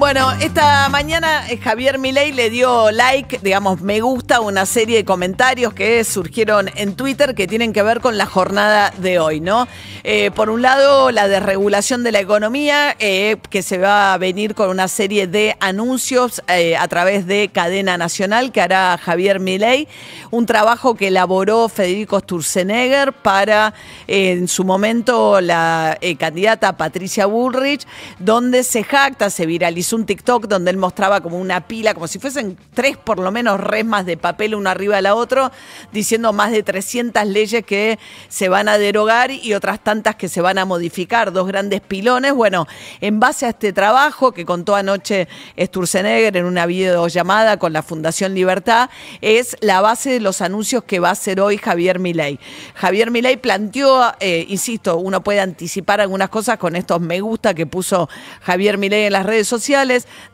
Bueno, esta mañana eh, Javier Milei le dio like, digamos, me gusta una serie de comentarios que surgieron en Twitter que tienen que ver con la jornada de hoy, ¿no? Eh, por un lado, la desregulación de la economía, eh, que se va a venir con una serie de anuncios a través de cadena nacional que hará Javier Milei, un trabajo que elaboró Federico Sturzenegger para, en su momento, la candidata Patricia Bullrich, donde se jacta, se viralizó un TikTok donde él mostraba como una pila, como si fuesen tres por lo menos resmas de papel una arriba de la otra, diciendo más de 300 leyes que se van a derogar y otras tantas que se van a modificar, dos grandes pilones. Bueno, en base a este trabajo que contó anoche Sturzenegger en una videollamada con la Fundación Libertad, es la base de los anuncios que va a hacer hoy Javier Milei. Javier Milei planteó, eh, insisto, uno puede anticipar algunas cosas con estos me gusta que puso Javier Milei en las redes sociales,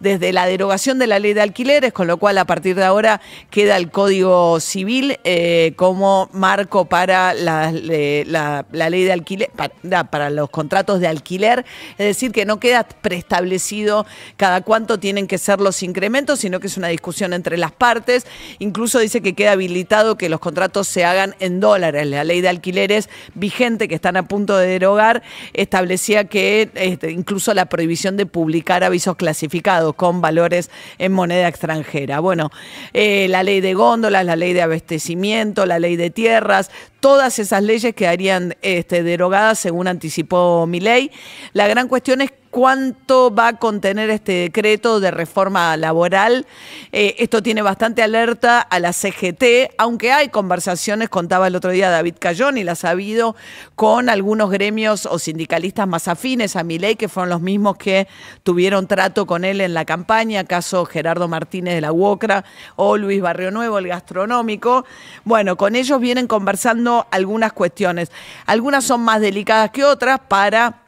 desde la derogación de la ley de alquileres, con lo cual a partir de ahora queda el Código Civil eh, como marco para la, ley de alquiler, para, los contratos de alquiler, es decir, que no queda preestablecido cada cuánto tienen que ser los incrementos, sino que es una discusión entre las partes. Incluso dice que queda habilitado que los contratos se hagan en dólares. La ley de alquileres vigente que están a punto de derogar establecía que este, incluso la prohibición de publicar avisos clasificado con valores en moneda extranjera. Bueno, eh, la ley de góndolas, la ley de abastecimiento, la ley de tierras, todas esas leyes quedarían este, derogadas según anticipó mi ley. La gran cuestión es cuánto va a contener este decreto de reforma laboral. Eh, esto tiene bastante alerta a la CGT, aunque hay conversaciones, contaba el otro día David Cayón y las ha habido, con algunos gremios o sindicalistas más afines a mi ley, que fueron los mismos que tuvieron trato con él en la campaña, caso Gerardo Martínez de la UOCRA o Luis Barrio Nuevo, el gastronómico. Bueno, con ellos vienen conversando algunas cuestiones. Algunas son más delicadas que otras para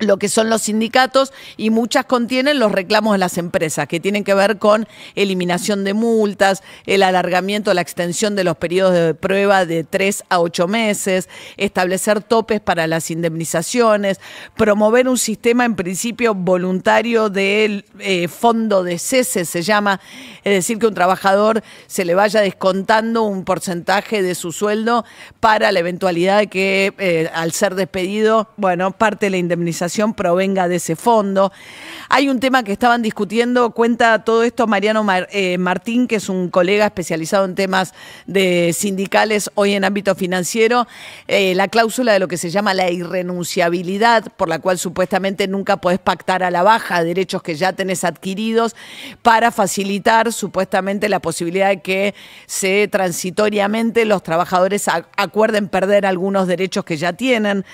lo que son los sindicatos y muchas contienen los reclamos de las empresas, que tienen que ver con eliminación de multas, el alargamiento, la extensión de los periodos de prueba de tres a ocho meses, establecer topes para las indemnizaciones, promover un sistema en principio voluntario del eh, fondo de cese, se llama, es decir, que un trabajador se le vaya descontando un porcentaje de su sueldo para la eventualidad de que eh, al ser despedido, bueno, parte de la indemnización provenga de ese fondo. Hay un tema que estaban discutiendo, cuenta todo esto Mariano eh, Martín, que es un colega especializado en temas de sindicales hoy en ámbito financiero, eh, la cláusula de lo que se llama la irrenunciabilidad, por la cual supuestamente nunca podés pactar a la baja derechos que ya tenés adquiridos para facilitar supuestamente la posibilidad de que se transitoriamente los trabajadores acuerden perder algunos derechos que ya tienen.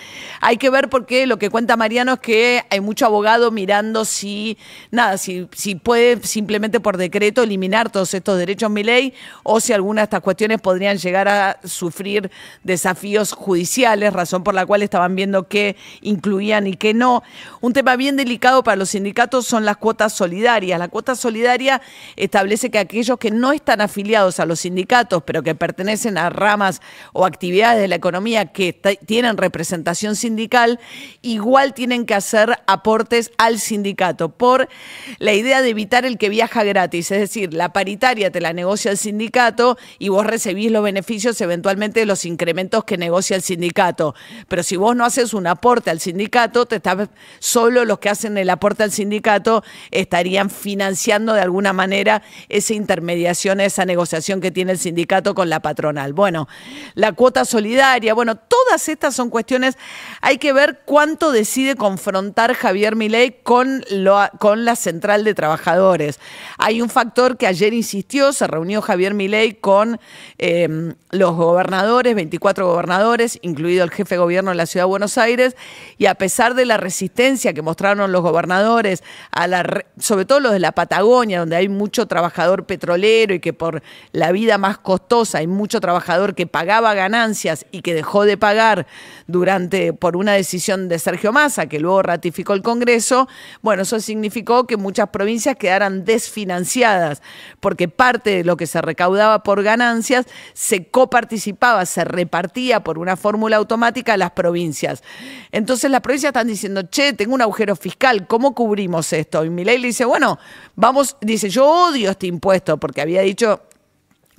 Hay que ver por qué lo que cuenta Mariano que hay mucho abogado mirando si, nada, si, si puede simplemente por decreto eliminar todos estos derechos mi ley o si alguna de estas cuestiones podrían llegar a sufrir desafíos judiciales, razón por la cual estaban viendo qué incluían y qué no. Un tema bien delicado para los sindicatos son las cuotas solidarias. La cuota solidaria establece que aquellos que no están afiliados a los sindicatos, pero que pertenecen a ramas o actividades de la economía que tienen representación sindical, igual tienen que hacer aportes al sindicato por la idea de evitar el que viaja gratis, es decir, la paritaria te la negocia el sindicato y vos recibís los beneficios eventualmente de los incrementos que negocia el sindicato. Pero si vos no haces un aporte al sindicato, te estás, solo los que hacen el aporte al sindicato estarían financiando de alguna manera esa intermediación, esa negociación que tiene el sindicato con la patronal. Bueno, la cuota solidaria, bueno, todas estas son cuestiones, hay que ver cuánto decide confrontar Javier Milei con, la central de trabajadores. Hay un factor que ayer insistió, se reunió Javier Milei con eh, los gobernadores, 24 gobernadores, incluido el jefe de gobierno de la Ciudad de Buenos Aires, y a pesar de la resistencia que mostraron los gobernadores, sobre todo los de la Patagonia, donde hay mucho trabajador petrolero y que por la vida más costosa hay mucho trabajador que pagaba ganancias y que dejó de pagar durante por una decisión de Sergio Massa, que luego ratificó el Congreso, bueno, eso significó que muchas provincias quedaran desfinanciadas, porque parte de lo que se recaudaba por ganancias se coparticipaba, se repartía por una fórmula automática a las provincias. Entonces las provincias están diciendo, che, tengo un agujero fiscal, ¿cómo cubrimos esto? Y Milei le dice, bueno, vamos, dice, yo odio este impuesto, porque había dicho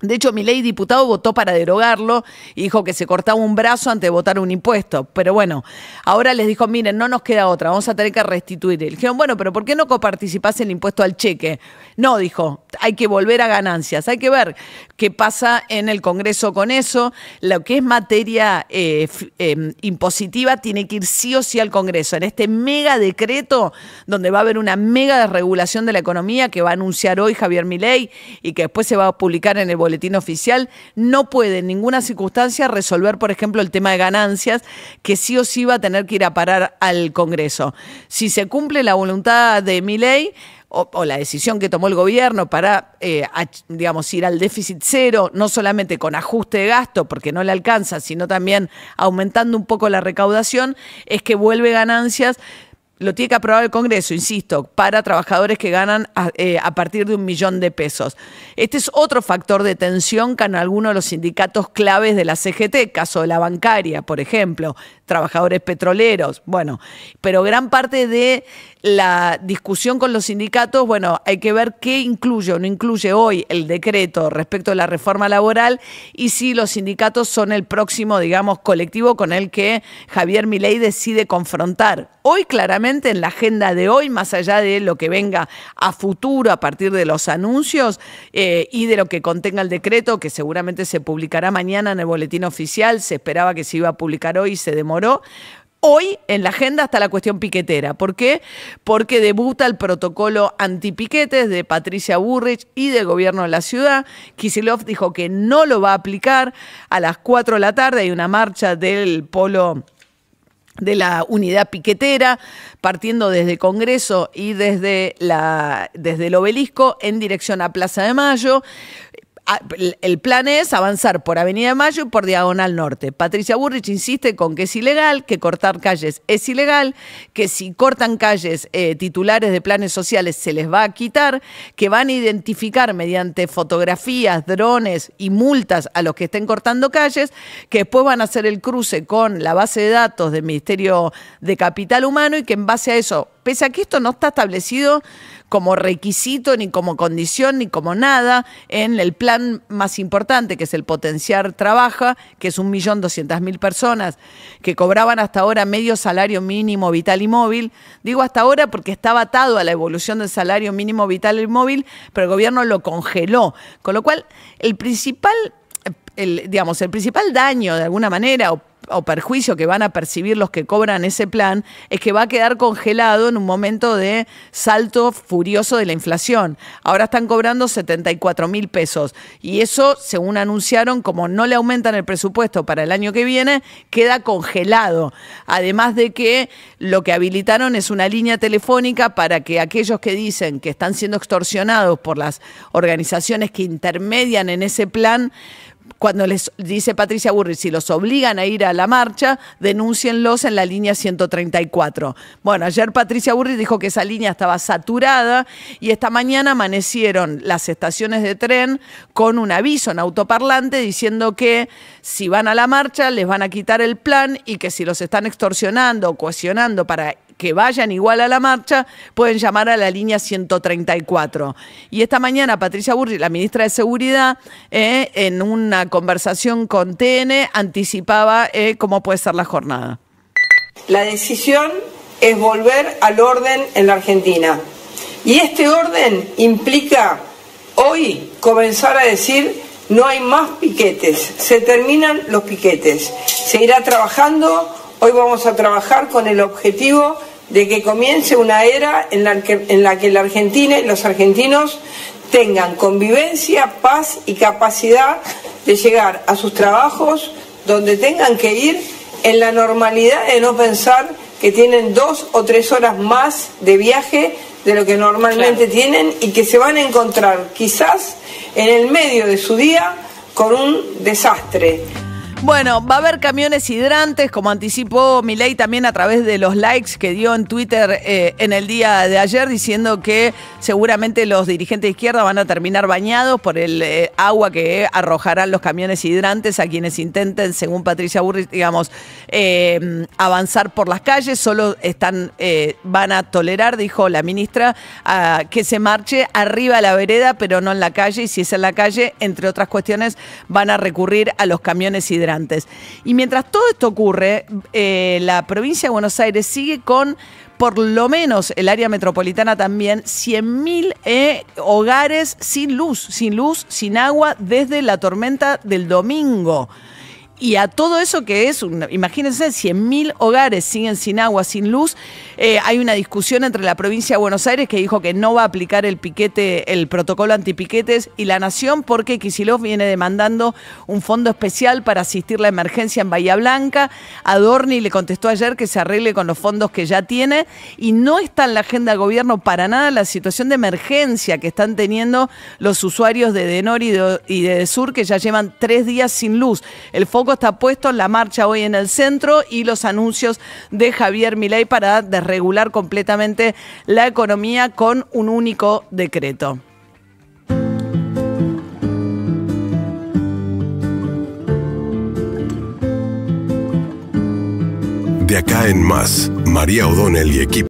de hecho, mi ley diputado votó para derogarlo y dijo que se cortaba un brazo antes de votar un impuesto. Pero bueno, ahora les dijo, miren, no nos queda otra, vamos a tener que restituir. dijeron, bueno, pero ¿por qué no coparticipás el impuesto al cheque? No, dijo, hay que volver a ganancias, hay que ver qué pasa en el Congreso con eso. Lo que es materia eh, em, impositiva tiene que ir sí o sí al Congreso. En este mega decreto, donde va a haber una mega desregulación de la economía que va a anunciar hoy Javier Milei y que después se va a publicar en el boletín tiene oficial, no puede en ninguna circunstancia resolver, por ejemplo, el tema de ganancias, que sí o sí va a tener que ir a parar al Congreso. Si se cumple la voluntad de mi ley, o, la decisión que tomó el gobierno para, eh, digamos, ir al déficit cero, no solamente con ajuste de gasto, porque no le alcanza, sino también aumentando un poco la recaudación, es que vuelve ganancias lo tiene que aprobar el Congreso, insisto, para trabajadores que ganan eh, a, partir de un millón de pesos. Este es otro factor de tensión con algunos de los sindicatos claves de la CGT, caso de la bancaria, por ejemplo, trabajadores petroleros, bueno, pero gran parte de la discusión con los sindicatos, bueno, hay que ver qué incluye o no incluye hoy el decreto respecto a la reforma laboral y si los sindicatos son el próximo, digamos, colectivo con el que Javier Milei decide confrontar. Hoy claramente en la agenda de hoy, más allá de lo que venga a futuro a partir de los anuncios eh, y de lo que contenga el decreto, que seguramente se publicará mañana en el boletín oficial, se esperaba que se iba a publicar hoy y se demoró, Hoy en la agenda está la cuestión piquetera. ¿Por qué? Porque debuta el protocolo antipiquetes de Patricia Burrich y del gobierno de la ciudad. Kisilov dijo que no lo va a aplicar. A las 4 de la tarde hay una marcha del polo de la unidad piquetera, partiendo desde Congreso y desde, desde el obelisco en dirección a Plaza de Mayo el plan es avanzar por Avenida Mayo y por Diagonal Norte. Patricia Burrich insiste con que es ilegal, que cortar calles es ilegal, que si cortan calles eh, titulares de planes sociales se les va a quitar, que van a identificar mediante fotografías, drones y multas a los que estén cortando calles, que después van a hacer el cruce con la base de datos del Ministerio de Capital Humano y que en base a eso, pese a que esto no está establecido como requisito, ni como condición, ni como nada en el plan más importante, que es el potenciar trabaja, que es un 1.200.000 personas que cobraban hasta ahora medio salario mínimo vital y móvil. Digo hasta ahora porque estaba atado a la evolución del salario mínimo vital y móvil, pero el gobierno lo congeló. Con lo cual, el principal el, digamos, el principal daño de alguna manera o, o, perjuicio que van a percibir los que cobran ese plan es que va a quedar congelado en un momento de salto furioso de la inflación. Ahora están cobrando 74 mil pesos y eso, según anunciaron, como no le aumentan el presupuesto para el año que viene, queda congelado. Además de que lo que habilitaron es una línea telefónica para que aquellos que dicen que están siendo extorsionados por las organizaciones que intermedian en ese plan, cuando les dice Patricia Burri, si los obligan a ir a la marcha, denúncienlos en la línea 134. Bueno, ayer Patricia Burri dijo que esa línea estaba saturada y esta mañana amanecieron las estaciones de tren con un aviso en autoparlante diciendo que si van a la marcha les van a quitar el plan y que si los están extorsionando o cohesionando para que vayan igual a la marcha, pueden llamar a la línea 134. Y esta mañana Patricia Burri, la ministra de Seguridad, eh, en una conversación con TN, anticipaba eh, cómo puede ser la jornada. La decisión es volver al orden en la Argentina. Y este orden implica hoy comenzar a decir no hay más piquetes, se terminan los piquetes, se irá trabajando Hoy vamos a trabajar con el objetivo de que comience una era en la que, en la, que la Argentina y los argentinos tengan convivencia, paz y capacidad de llegar a sus trabajos donde tengan que ir en la normalidad de no pensar que tienen dos o tres horas más de viaje de lo que normalmente tienen y que se van a encontrar quizás en el medio de su día con un desastre. Bueno, va a haber camiones hidrantes, como anticipó Milei también a través de los likes que dio en Twitter eh, en el día de ayer, diciendo que seguramente los dirigentes de izquierda van a terminar bañados por el eh, agua que arrojarán los camiones hidrantes a quienes intenten, según Patricia Burris, digamos, eh, avanzar por las calles. Solo están, van a tolerar, dijo la ministra, que se marche arriba a la vereda, pero no en la calle. Y si es en la calle, entre otras cuestiones, van a recurrir a los camiones hidrantes y mientras todo esto ocurre, eh, la provincia de Buenos Aires sigue con por lo menos el área metropolitana también, 100.000 eh, hogares sin luz, sin luz, sin agua desde la tormenta del domingo y a todo eso que es, imagínense, 100.000 hogares siguen sin agua, sin luz. Eh, hay una discusión entre la provincia de Buenos Aires que dijo que no va a aplicar el piquete, el protocolo antipiquetes y la nación porque Kisilov viene demandando un fondo especial para asistir la emergencia en Bahía Blanca. Adorni le contestó ayer que se arregle con los fondos que ya tiene y no está en la agenda del gobierno para nada la situación de emergencia que están teniendo los usuarios de Denor y de, Sur que ya llevan tres días sin luz. El está puesto en la marcha hoy en el centro y los anuncios de Javier Milei para desregular completamente la economía con un único decreto. De acá en más, María O'Donnell y equipo.